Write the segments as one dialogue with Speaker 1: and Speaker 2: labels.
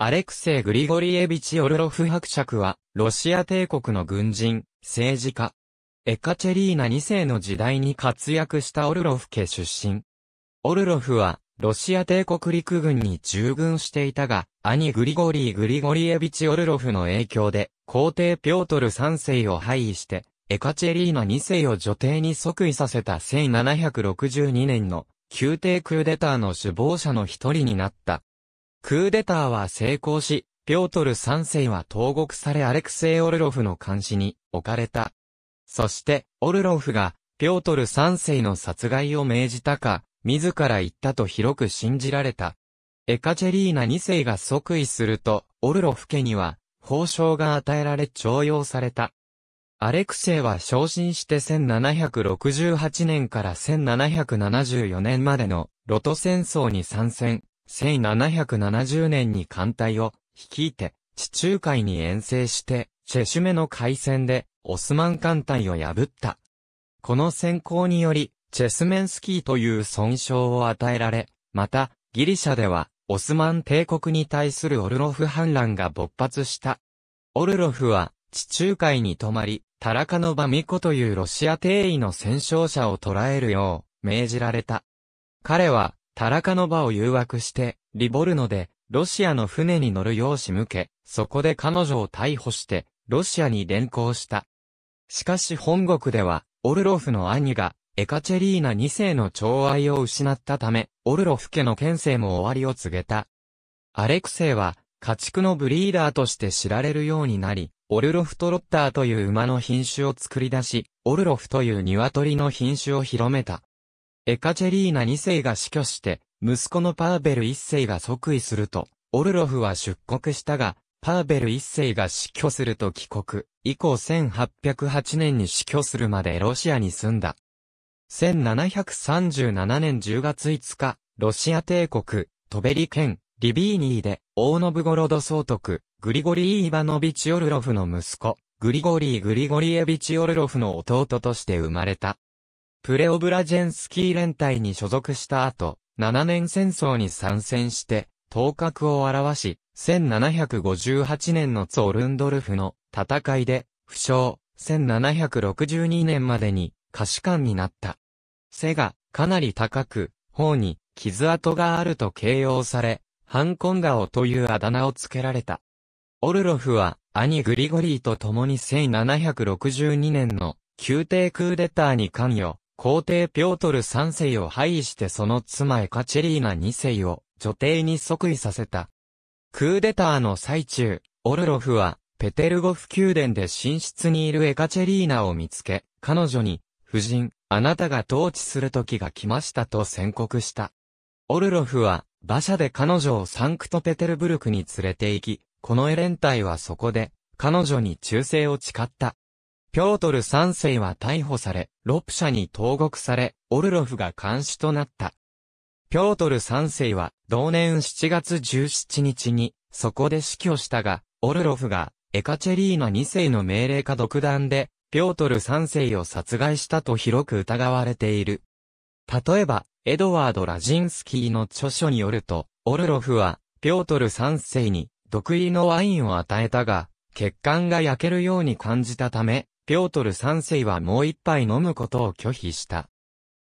Speaker 1: アレクセイ・グリゴリエビチ・オルロフ伯爵は、ロシア帝国の軍人、政治家。エカチェリーナ2世の時代に活躍したオルロフ家出身。オルロフは、ロシア帝国陸軍に従軍していたが、兄グリゴリー・グリゴリエビチ・オルロフの影響で、皇帝ピョートル3世を廃位して、エカチェリーナ2世を女帝に即位させた1762年の、宮廷クーデターの首謀者の一人になった。クーデターは成功し、ピョートル3世は投獄されアレクセイ・オルロフの監視に置かれた。そして、オルロフが、ピョートル3世の殺害を命じたか、自ら言ったと広く信じられた。エカチェリーナ2世が即位すると、オルロフ家には、報奨が与えられ徴用された。アレクセイは昇進して1768年から1774年までのロト戦争に参戦、1770年に艦隊を率いて地中海に遠征して、チェシュメの海戦でオスマン艦隊を破った。この戦功により、チェスメンスキーという損傷を与えられ、また、ギリシャでは、オスマン帝国に対するオルロフ反乱が勃発した。オルロフは、地中海に泊まり、タラカノバミコというロシア帝位の戦勝者を捕らえるよう、命じられた。彼は、タラカノバを誘惑して、リボルノで、ロシアの船に乗るよう仕向け、そこで彼女を逮捕して、ロシアに連行した。しかし本国では、オルロフの兄が、エカチェリーナ2世の寵愛を失ったため、オルロフ家の県政も終わりを告げた。アレクセイは、家畜のブリーダーとして知られるようになり、オルロフトロッターという馬の品種を作り出し、オルロフという鶏の品種を広めた。エカチェリーナ2世が死去して、息子のパーベル1世が即位すると、オルロフは出国したが、パーベル1世が死去すると帰国、以降1808年に死去するまでロシアに住んだ。1737年10月5日、ロシア帝国、トベリ県、リビーニーで、オーノブゴロド総督、グリゴリー・イバノビチオルロフの息子、グリゴリー・グリゴリエビチオルロフの弟として生まれた。プレオブラジェンスキー連隊に所属した後、7年戦争に参戦して、頭角を現し、1758年のツォルンドルフの戦いで、負傷、1762年までに、可視官になった。背がかなり高く、頬に傷跡があると形容され、ハンコンガオというあだ名を付けられた。オルロフは兄グリゴリーと共に1762年の宮廷クーデターに関与、皇帝ピョートル3世を廃位してその妻エカチェリーナ2世を女帝に即位させた。クーデターの最中、オルロフは、ペテルゴフ宮殿で寝室にいるエカチェリーナを見つけ、彼女に、夫人、あなたが統治する時が来ましたと宣告した。オルロフは、馬車で彼女をサンクトペテルブルクに連れて行き、このエレン隊はそこで、彼女に忠誠を誓った。ピョートル3世は逮捕され、ロプシャに投獄され、オルロフが監視となった。ピョートル3世は、同年7月17日に、そこで死去したが、オルロフが、エカチェリーナ2世の命令か独断で、ピョートル3世を殺害したと広く疑われている。例えば、エドワード・ラジンスキーの著書によると、オルロフは、ピョートル3世に、毒入りのワインを与えたが、血管が焼けるように感じたため、ピョートル三世はもう一杯飲むことを拒否した。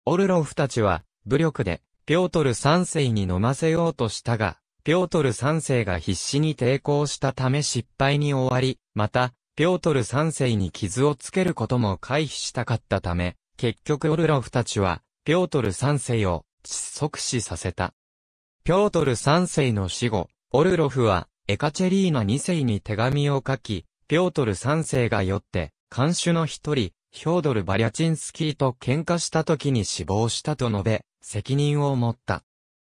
Speaker 1: オルロフたちは、武力で、ピョートル三世に飲ませようとしたが、ピョートル三世が必死に抵抗したため失敗に終わり、また、ピョートル三世に傷をつけることも回避したかったため、結局オルロフたちは、ピョートル三世を窒息死させた。ピョートル三世の死後、オルロフは、エカチェリーナ二世に手紙を書き、ピョートル三世が酔って、監守の一人、ヒョードル・バリャチンスキーと喧嘩した時に死亡したと述べ、責任を持った。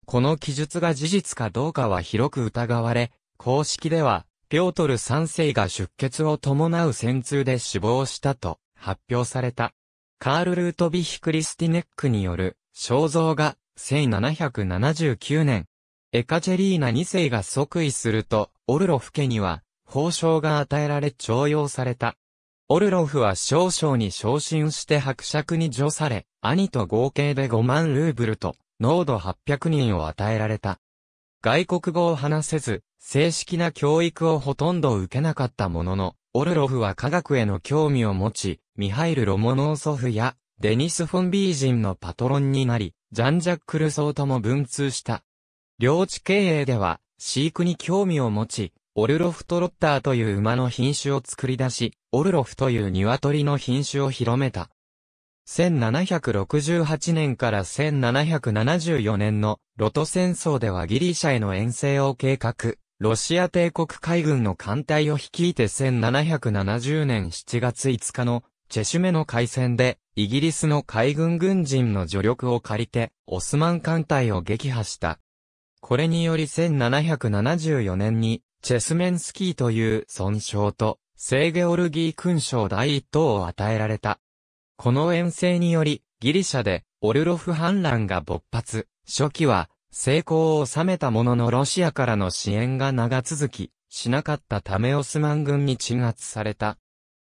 Speaker 1: この記述が事実かどうかは広く疑われ、公式では、ピョートル3世が出血を伴う戦痛で死亡したと発表された。カール・ルートビヒ・クリスティネックによる肖像が1779年、エカチェリーナ2世が即位すると、オルロフ家には、褒章が与えられ徴用された。オルロフは少々に昇進して伯爵に除され、兄と合計で5万ルーブルと、濃度800人を与えられた。外国語を話せず、正式な教育をほとんど受けなかったものの、オルロフは科学への興味を持ち、ミハイル・ロモノーソフや、デニス・フォンビージンのパトロンになり、ジャンジャック・ルソーとも文通した。領地経営では、飼育に興味を持ち、オルロフトロッターという馬の品種を作り出し、オルロフという鶏の品種を広めた。1768年から1774年のロト戦争ではギリシャへの遠征を計画、ロシア帝国海軍の艦隊を率いて1770年7月5日のチェシュメの海戦でイギリスの海軍軍人の助力を借りてオスマン艦隊を撃破した。これにより1774年にチェスメンスキーという損傷と、聖ゲオルギー勲章第一等を与えられた。この遠征により、ギリシャで、オルロフ反乱が勃発。初期は、成功を収めたもののロシアからの支援が長続き、しなかったためオスマン軍に鎮圧された。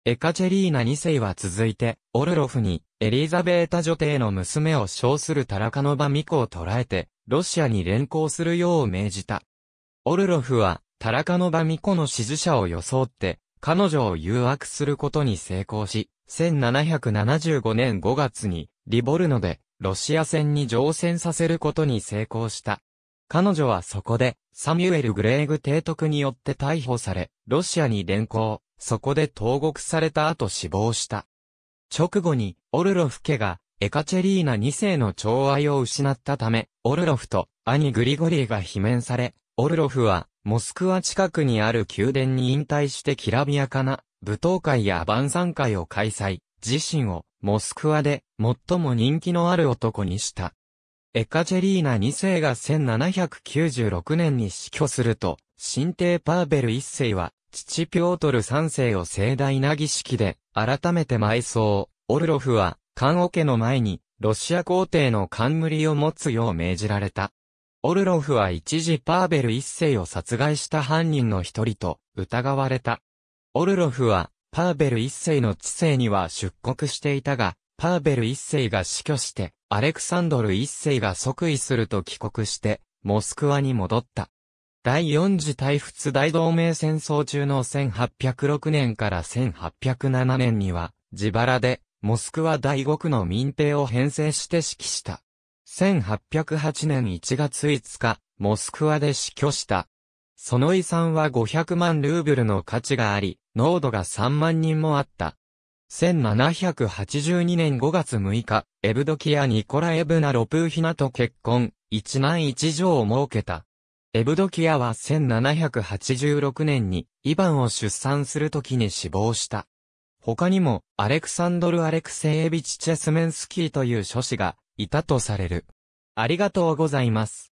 Speaker 1: エカチェリーナ2世は続いて、オルロフに、エリザベータ女帝の娘を称するタラカノバ巫女を捕らえて、ロシアに連行するよう命じた。オルロフは、タラカノバミコの支持者を装って、彼女を誘惑することに成功し、1775年5月に、リボルノで、ロシア戦に乗船させることに成功した。彼女はそこで、サミュエル・グレーグ提督によって逮捕され、ロシアに連行、そこで投獄された後死亡した。直後に、オルロフ家が、エカチェリーナ2世の寵愛を失ったため、オルロフと兄グリゴリーが罷免され、オルロフは、モスクワ近くにある宮殿に引退してきらびやかな、舞踏会や晩餐会を開催、自身を、モスクワで、最も人気のある男にした。エカチェリーナ2世が1796年に死去すると、新帝パーベル1世は、父ピョートル3世を盛大な儀式で、改めて埋葬。オルロフは、カンオ家の前に、ロシア皇帝の冠を持つよう命じられた。オルロフは一時パーベル一世を殺害した犯人の一人と疑われた。オルロフは、パーベル一世の知性には出国していたが、パーベル一世が死去して、アレクサンドル一世が即位すると帰国して、モスクワに戻った。第4次大仏大同盟戦争中の1806年から1807年には、自腹で、モスクワ大国の民兵を編成して指揮した。1808年1月5日、モスクワで死去した。その遺産は500万ルーブルの価値があり、濃度が3万人もあった。1782年5月6日、エブドキア・ニコラエブナ・ロプーヒナと結婚、一万一女を設けた。エブドキアは1786年に、イヴァンを出産するときに死亡した。他にも、アレクサンドル・アレクセイエビチ・チェスメンスキーという書士が、いたとされる。ありがとうございます。